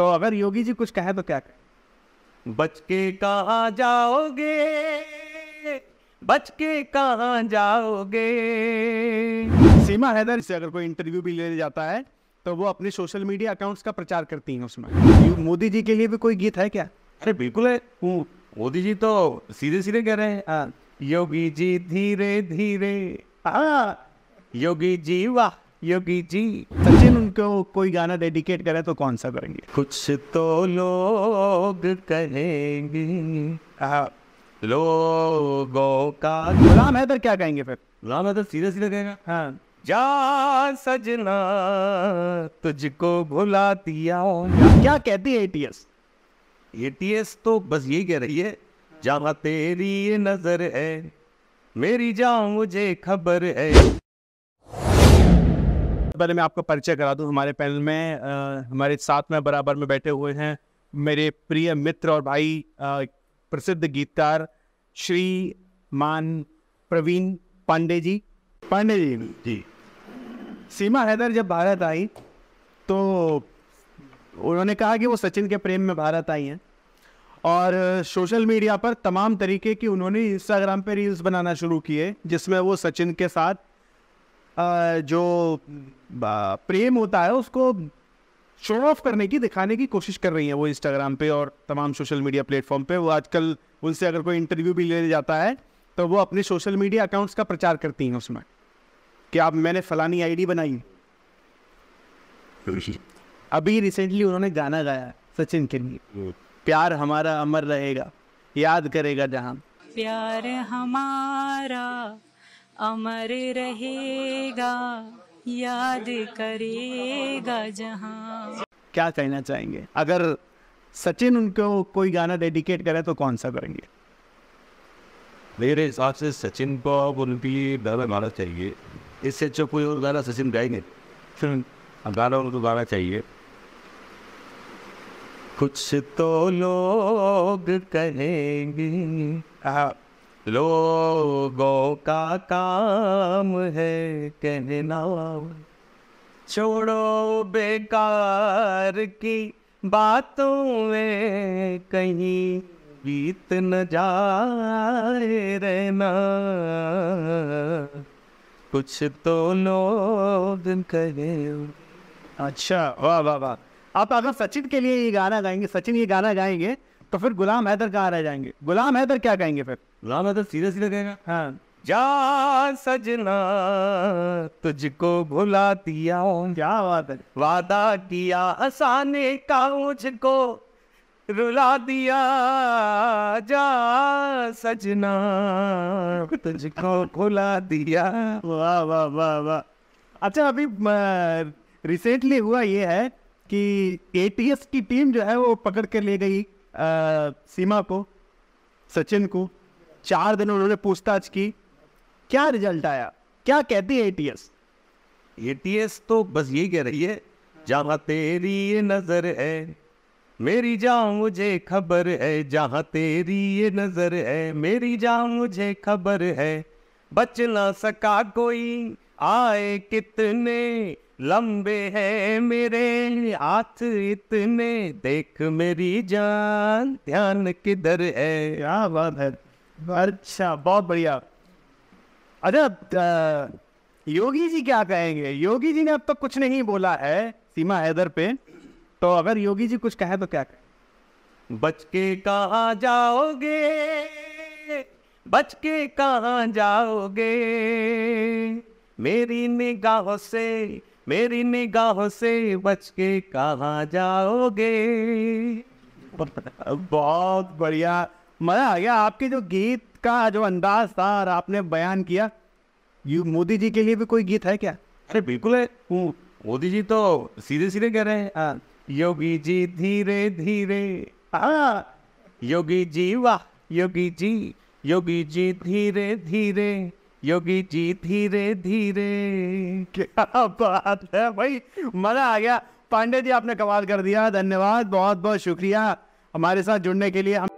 तो अगर योगी जी कुछ कहे तो क्या कहे बच के कहा जाओगे बच के कहा जाओगे सीमा हैदर से अगर कोई इंटरव्यू भी ले जाता है तो वो अपने सोशल मीडिया अकाउंट्स का प्रचार करती हैं उसमें मोदी जी के लिए भी कोई गीत है क्या अरे बिल्कुल है मोदी जी तो सीधे सीधे कह रहे हैं हाँ। योगी जी धीरे धीरे हाँ। योगी जी वाह योगी जी सचिन उनको कोई गाना डेडिकेट करे तो कौन सा करेंगे कुछ तो लोग कहेंगे लोगों का गुलाम हैदर क्या कहेंगे फिर गुलाम हैदर सीधे सीधे कहेगा हाँ जा सजना तुझको भुला दिया क्या कहती है एटीएस एटीएस तो बस यही कह रही है जहां तेरी नजर है मेरी जा मुझे खबर है पहले मैं आपका परिचय करा दूं हमारे पैनल में आ, हमारे साथ में बराबर में बैठे हुए हैं मेरे प्रिय मित्र और भाई आ, प्रसिद्ध गीतकार श्री मान प्रवीण पांडे जी पांडे जी जी सीमा हैदर जब भारत आई तो उन्होंने कहा कि वो सचिन के प्रेम में भारत आई हैं और सोशल मीडिया पर तमाम तरीके की उन्होंने इंस्टाग्राम पे रील्स बनाना शुरू किए जिसमें वो सचिन के साथ जो प्रेम होता है उसको शो ऑफ करने की दिखाने की कोशिश कर रही है वो इंस्टाग्राम पे और तमाम सोशल मीडिया प्लेटफॉर्म पे वो आजकल उनसे अगर कोई इंटरव्यू भी ले जाता है तो वो अपने सोशल मीडिया अकाउंट्स का प्रचार करती हैं उसमें कि आप मैंने फलानी आईडी बनाई अभी रिसेंटली उन्होंने गाना गाया सचिन के लिए हम्म। प्यार हमारा अमर रहेगा याद करेगा जहां प्यार हमारा अमर रहेगा याद करेगा जहाँ क्या कहना चाहेंगे अगर सचिन उनको कोई गाना डेडिकेट करे तो कौन सा करेंगे मेरे हिसाब से सचिन को अब उनकी गाना गाना चाहिए इससे अच्छा कोई और गाना सचिन गाएंगे फिर गाना उनको गाना चाहिए कुछ तो लोग कहेंगे लोगों का काम है कहना छोड़ो बेकार की बातों में कहीं बीत न जाए रहना कुछ तो लोग करे अच्छा वाह वाह वाह आप अगर सचिन के लिए ये गाना गाएंगे सचिन ये गाना गाएंगे तो फिर गुलाम हैदर कहाँ रह जाएंगे गुलाम हैदर क्या गाएंगे फिर गुलाम यादव सीधा सीधा कहेगा हाँ जा सजना तुझको भुला दिया क्या बात है वादा किया आसाने का मुझको रुला दिया जा सजना तुझको भुला दिया वाह वाह वाह वाह अच्छा अभी रिसेंटली हुआ ये है कि एटीएस की टीम जो है वो पकड़ के ले गई आ, सीमा को सचिन को चार दिन उन्होंने पूछताछ की क्या रिजल्ट आया क्या कहती है एटीएस एटीएस तो बस यही कह रही है जहां तेरी ये नजर है मेरी जहाँ मुझे खबर है जहां तेरी ये नजर है मेरी जहाँ मुझे खबर है बच ना सका कोई आए कितने लंबे हैं मेरे हाथ इतने देख मेरी जान ध्यान किधर है क्या बात है अच्छा बहुत बढ़िया अच्छा योगी जी क्या कहेंगे योगी जी ने अब तक तो कुछ नहीं बोला है सीमा हैदर पे तो अगर योगी जी कुछ कहे तो क्या कहें बच के कहा जाओगे बच के कहा जाओगे मेरी निगाहों से मेरी निगाहों से बच के कहा जाओगे बहुत बढ़िया मज़ा आ गया आपके जो गीत का जो अंदाज था और आपने बयान किया यू मोदी जी के लिए भी कोई गीत है क्या अरे बिल्कुल है मोदी जी तो सीधे सीधे कह रहे हैं योगी जी धीरे धीरे योगी जी वाह योगी जी योगी जी धीरे धीरे योगी जी धीरे धीरे क्या बात है भाई मजा आ गया पांडे जी आपने कमाल कर दिया धन्यवाद बहुत बहुत शुक्रिया हमारे साथ जुड़ने के लिए हम